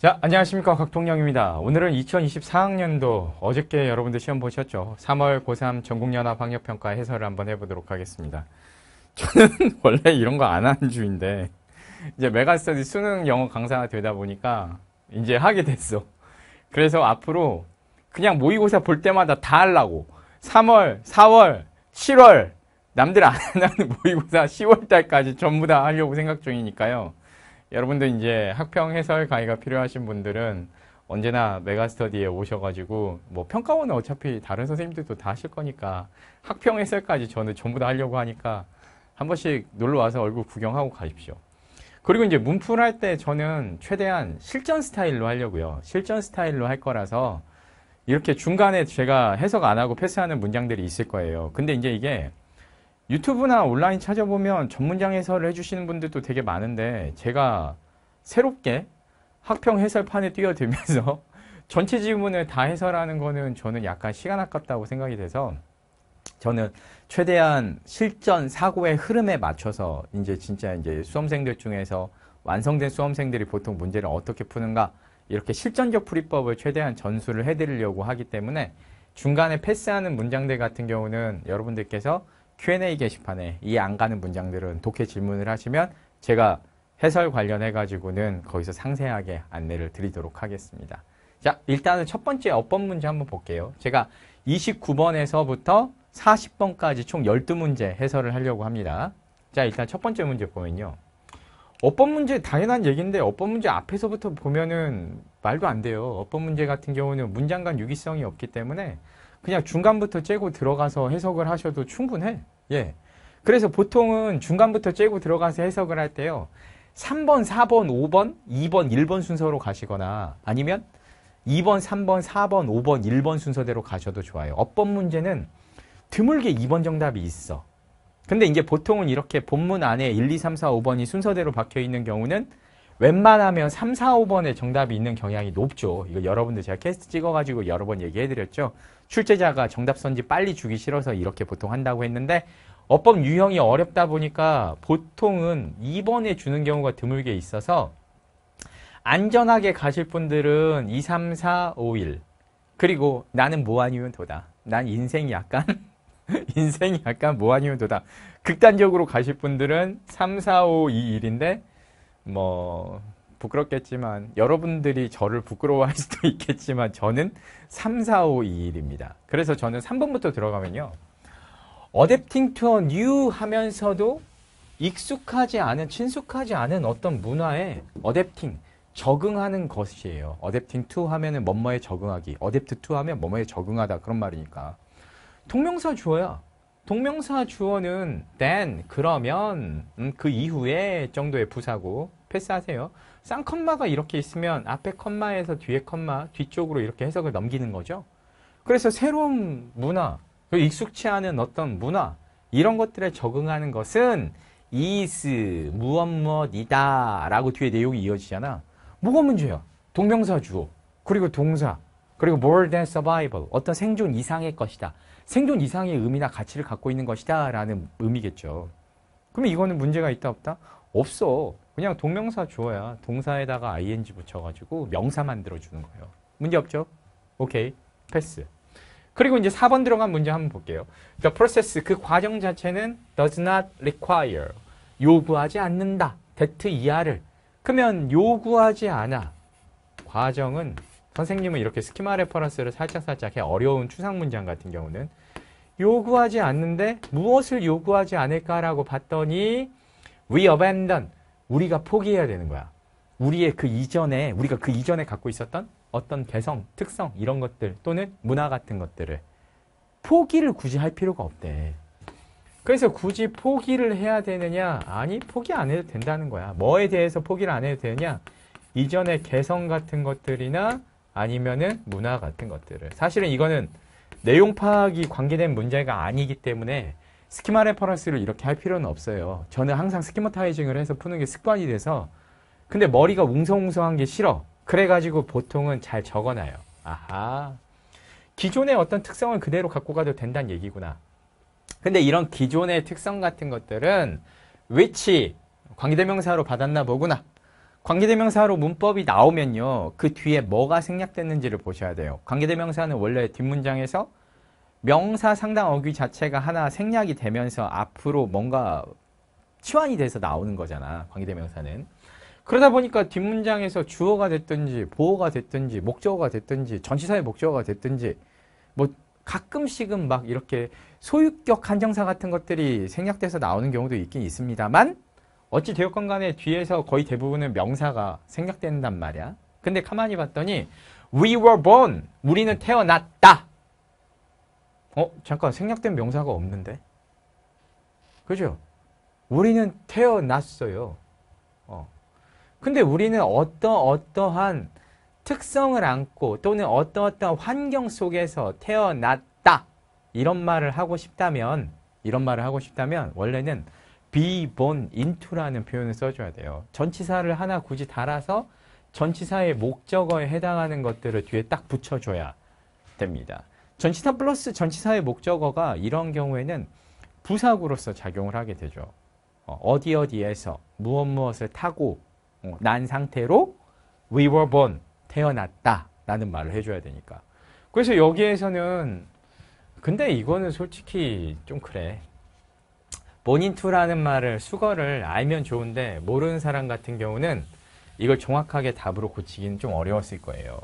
자, 안녕하십니까. 곽동영입니다. 오늘은 2024학년도 어저께 여러분들 시험 보셨죠? 3월 고3 전국연합학력평가 해설을 한번 해보도록 하겠습니다. 저는 원래 이런 거 안 하는 주인데, 이제 메가스터디 수능 영어 강사가 되다 보니까 이제 하게 됐어. 그래서 앞으로 그냥 모의고사 볼 때마다 다 하려고. 3월, 4월, 7월, 남들 안 하는 모의고사 10월 달까지 전부 다 하려고 생각 중이니까요. 여러분들 이제 학평 해설 강의가 필요하신 분들은 언제나 메가스터디에 오셔가지고 뭐 평가원은 어차피 다른 선생님들도 다 하실 거니까 학평 해설까지 저는 전부 다 하려고 하니까 한 번씩 놀러 와서 얼굴 구경하고 가십시오. 그리고 이제 문풀 할때 저는 최대한 실전 스타일로 하려고요. 실전 스타일로 할 거라서 이렇게 중간에 제가 해석 안 하고 패스하는 문장들이 있을 거예요. 근데 이제 이게 유튜브나 온라인 찾아보면 전문장 해설을 해주시는 분들도 되게 많은데 제가 새롭게 학평 해설판에 뛰어들면서 전체 질문을 다 해설하는 거는 저는 약간 시간 아깝다고 생각이 돼서 저는 최대한 실전 사고의 흐름에 맞춰서 이제 진짜 이제 수험생들 중에서 완성된 수험생들이 보통 문제를 어떻게 푸는가 이렇게 실전적 풀이법을 최대한 전수를 해드리려고 하기 때문에 중간에 패스하는 문장들 같은 경우는 여러분들께서 Q&A 게시판에 이 안 가는 문장들은 독해 질문을 하시면 제가 해설 관련해 가지고는 거기서 상세하게 안내를 드리도록 하겠습니다. 자, 일단은 첫 번째 어법 문제 한번 볼게요. 제가 29번에서부터 40번까지 총 12문제 해설을 하려고 합니다. 자, 일단 첫 번째 문제 보면요. 어법 문제 당연한 얘기인데 어법 문제 앞에서부터 보면은 말도 안 돼요. 어법 문제 같은 경우는 문장 간 유기성이 없기 때문에 그냥 중간부터 째고 들어가서 해석을 하셔도 충분해. 예. 그래서 보통은 중간부터 째고 들어가서 해석을 할 때요. 3번, 4번, 5번, 2번, 1번 순서로 가시거나 아니면 2번, 3번, 4번, 5번, 1번 순서대로 가셔도 좋아요. 어법 문제는 드물게 2번 정답이 있어. 근데 이제 보통은 이렇게 본문 안에 1, 2, 3, 4, 5번이 순서대로 박혀 있는 경우는 웬만하면 3, 4, 5번의 정답이 있는 경향이 높죠. 이거 여러분들 제가 캐스트 찍어가지고 여러 번 얘기해드렸죠. 출제자가 정답 선지 빨리 주기 싫어서 이렇게 보통 한다고 했는데 어법 유형이 어렵다 보니까 보통은 2번에 주는 경우가 드물게 있어서 안전하게 가실 분들은 2, 3, 4, 5, 1 그리고 나는 뭐 아니면 도다. 난 인생이 약간 인생이 약간 뭐 아니면 도다. 극단적으로 가실 분들은 3, 4, 5, 2, 1인데 뭐 부끄럽겠지만 여러분들이 저를 부끄러워할 수도 있겠지만 저는 3, 4, 5, 2일입니다. 그래서 저는 3번부터 들어가면요. 어댑팅 투어 뉴 하면서도 익숙하지 않은 친숙하지 않은 어떤 문화에 어댑팅 적응하는 것이에요. 어댑팅 투 하면은 뭐뭐에 적응하기, 어댑트 투 하면 뭐뭐에 적응하다 그런 말이니까. 동명사 주어야. 동명사 주어는 then 그러면 음, 그 이후에 정도의 부사고 패스하세요. 쌍컴마가 이렇게 있으면 앞에 컴마에서 뒤에 컴마 뒤쪽으로 이렇게 해석을 넘기는 거죠. 그래서 새로운 문화, 그 익숙치 않은 어떤 문화 이런 것들에 적응하는 것은 이스 무엇 무엇이다 라고 뒤에 내용이 이어지잖아. 뭐가 문제야? 동명사 주어 그리고 동사 그리고 more than survival 어떤 생존 이상의 것이다. 생존 이상의 의미나 가치를 갖고 있는 것이다 라는 의미겠죠. 그러면 이거는 문제가 있다 없다? 없어. 그냥 동명사 주어야 동사에다가 ing 붙여가지고 명사 만들어주는 거예요. 문제 없죠? 오케이, 패스. 그리고 이제 4번 들어간 문제 한번 볼게요. The 그러니까 process, 그 과정 자체는 does not require, 요구하지 않는다. that e 하를 그러면 요구하지 않아. 과정은 선생님은 이렇게 스키마 레퍼런스를 살짝살짝 해 어려운 추상 문장 같은 경우는 요구하지 않는데 무엇을 요구하지 않을까라고 봤더니 we abandon 우리가 포기해야 되는 거야. 우리의 그 이전에 우리가 그 이전에 갖고 있었던 어떤 개성, 특성 이런 것들 또는 문화 같은 것들을 포기를 굳이 할 필요가 없대. 그래서 굳이 포기를 해야 되느냐? 아니, 포기 안 해도 된다는 거야. 뭐에 대해서 포기를 안 해도 되느냐? 이전의 개성 같은 것들이나 아니면은 문화 같은 것들을. 사실은 이거는 내용 파악이 관계된 문제가 아니기 때문에 스키마 레퍼런스를 이렇게 할 필요는 없어요. 저는 항상 스키머타이징을 해서 푸는 게 습관이 돼서 근데 머리가 웅성웅성한 게 싫어. 그래가지고 보통은 잘 적어놔요. 아하. 기존의 어떤 특성을 그대로 갖고 가도 된다는 얘기구나. 근데 이런 기존의 특성 같은 것들은 w 치 i c 관계대명사로 받았나 보구나. 관계대명사로 문법이 나오면요. 그 뒤에 뭐가 생략됐는지를 보셔야 돼요. 관계대명사는 원래 뒷문장에서 명사 상당 어귀 자체가 하나 생략이 되면서 앞으로 뭔가 치환이 돼서 나오는 거잖아. 관계대명사는. 그러다 보니까 뒷문장에서 주어가 됐든지 보호가 됐든지 목적어가 됐든지 전치사의 목적어가 됐든지 뭐 가끔씩은 막 이렇게 소유격 한정사 같은 것들이 생략돼서 나오는 경우도 있긴 있습니다만 어찌 되었건 간에 뒤에서 거의 대부분은 명사가 생략된단 말이야. 근데 가만히 봤더니 we were born 우리는 태어났다 어? 잠깐 생략된 명사가 없는데? 그죠? 우리는 태어났어요. 어. 근데 우리는 어떠 어떠한 특성을 안고 또는 어떠 어떠한 환경 속에서 태어났다 이런 말을 하고 싶다면 이런 말을 하고 싶다면 원래는 be born into라는 표현을 써줘야 돼요. 전치사를 하나 굳이 달아서 전치사의 목적어에 해당하는 것들을 뒤에 딱 붙여줘야 됩니다. 전치사 플러스 전치사의 목적어가 이런 경우에는 부사구로서 작용을 하게 되죠. 어, 어디 어디에서 무엇 무엇을 타고 어, 난 상태로 we were born, 태어났다 라는 말을 해줘야 되니까. 그래서 여기에서는 근데 이거는 솔직히 좀 그래. 본인투라는 말을 수거를 알면 좋은데 모르는 사람 같은 경우는 이걸 정확하게 답으로 고치기는 좀 어려웠을 거예요.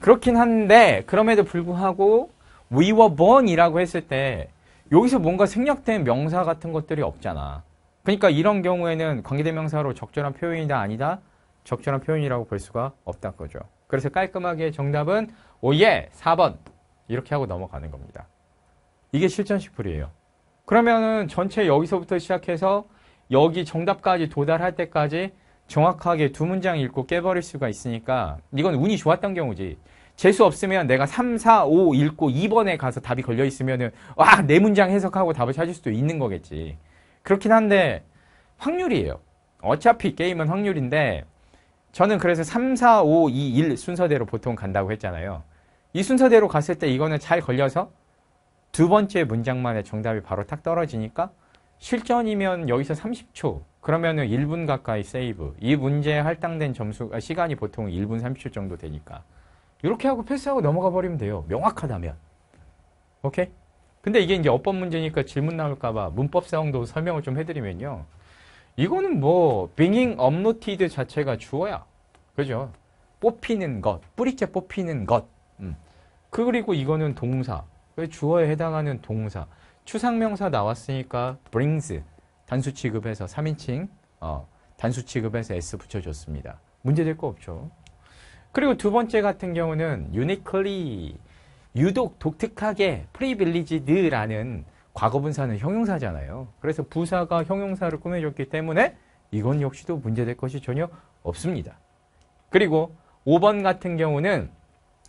그렇긴 한데 그럼에도 불구하고 we were born이라고 했을 때 여기서 뭔가 생략된 명사 같은 것들이 없잖아. 그러니까 이런 경우에는 관계대명사로 적절한 표현이다 아니다 적절한 표현이라고 볼 수가 없다 거죠. 그래서 깔끔하게 정답은 오예 4번 이렇게 하고 넘어가는 겁니다. 이게 실전식풀이에요. 그러면은 전체 여기서부터 시작해서 여기 정답까지 도달할 때까지 정확하게 두 문장 읽고 깨버릴 수가 있으니까 이건 운이 좋았던 경우지. 재수 없으면 내가 3, 4, 5 읽고 2번에 가서 답이 걸려 있으면은 와, 내 문장 해석하고 답을 찾을 수도 있는 거겠지. 그렇긴 한데 확률이에요. 어차피 게임은 확률인데 저는 그래서 3, 4, 5, 2, 1 순서대로 보통 간다고 했잖아요. 이 순서대로 갔을 때 이거는 잘 걸려서 두 번째 문장만의 정답이 바로 탁 떨어지니까 실전이면 여기서 30초 그러면은 1분 가까이 세이브 이 문제에 할당된 점수 아, 시간이 보통 1분 30초 정도 되니까 이렇게 하고 패스하고 넘어가 버리면 돼요. 명확하다면. 오케이? 근데 이게 이제 어법 문제니까 질문 나올까봐 문법 사용도 설명을 좀 해드리면요. 이거는 뭐 빙잉 업 n 티드 자체가 주어야. 그죠? 뽑히는 것, 뿌리째 뽑히는 것. 음. 그 그리고 이거는 동사. 주어에 해당하는 동사. 추상명사 나왔으니까 brings 단수 취급해서 3인칭 어, 단수 취급해서 s 붙여줬습니다. 문제될 거 없죠. 그리고 두 번째 같은 경우는 유니클리 유독 독특하게 프리빌리지드라는 과거분사는 형용사잖아요. 그래서 부사가 형용사를 꾸며줬기 때문에 이건 역시도 문제될 것이 전혀 없습니다. 그리고 5번 같은 경우는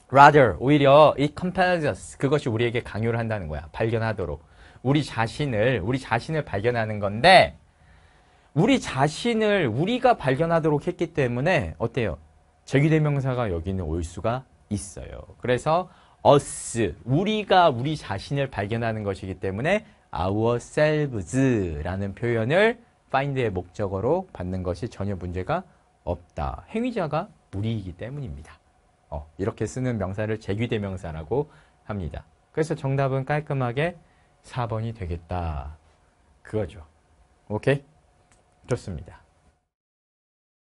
rather 오히려 it compels us 그것이 우리에게 강요를 한다는 거야. 발견하도록 우리 자신을 우리 자신을 발견하는 건데 우리 자신을 우리가 발견하도록 했기 때문에 어때요? 제기대명사가 여기는 올 수가 있어요. 그래서 us, 우리가 우리 자신을 발견하는 것이기 때문에 ourselves라는 표현을 find의 목적으로 받는 것이 전혀 문제가 없다. 행위자가 우리이기 때문입니다. 어, 이렇게 쓰는 명사를 제기대명사라고 합니다. 그래서 정답은 깔끔하게 4번이 되겠다. 그거죠. 오케이? 좋습니다.